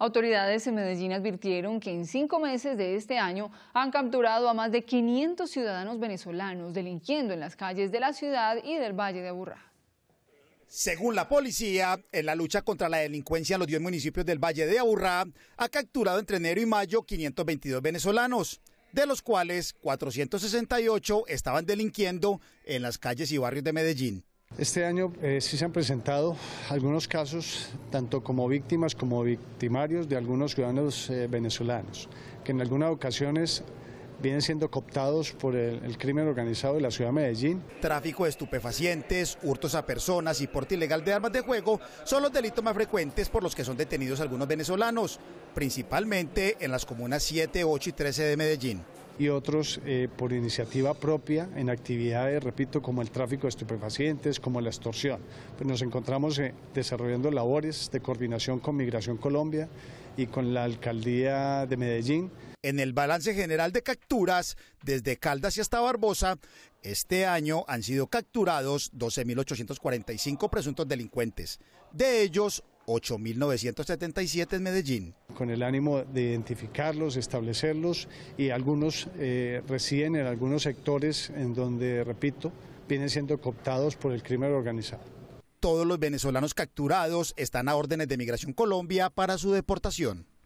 Autoridades en Medellín advirtieron que en cinco meses de este año han capturado a más de 500 ciudadanos venezolanos delinquiendo en las calles de la ciudad y del Valle de Aburrá. Según la policía, en la lucha contra la delincuencia en los 10 municipios del Valle de Aburrá, ha capturado entre enero y mayo 522 venezolanos, de los cuales 468 estaban delinquiendo en las calles y barrios de Medellín. Este año eh, sí se han presentado algunos casos, tanto como víctimas como victimarios de algunos ciudadanos eh, venezolanos, que en algunas ocasiones vienen siendo cooptados por el, crimen organizado de la ciudad de Medellín. Tráfico de estupefacientes, hurtos a personas y porte ilegal de armas de juego son los delitos más frecuentes por los que son detenidos algunos venezolanos, principalmente en las comunas 7, 8 y 13 de Medellín y otros eh, por iniciativa propia en actividades, repito, como el tráfico de estupefacientes, como la extorsión. Pues nos encontramos eh, desarrollando labores de coordinación con Migración Colombia y con la Alcaldía de Medellín. En el balance general de capturas, desde Caldas y hasta Barbosa, este año han sido capturados 12.845 presuntos delincuentes. De ellos, 8.977 en Medellín. Con el ánimo de identificarlos, establecerlos y algunos eh, residen en algunos sectores en donde, repito, vienen siendo cooptados por el crimen organizado. Todos los venezolanos capturados están a órdenes de Migración Colombia para su deportación.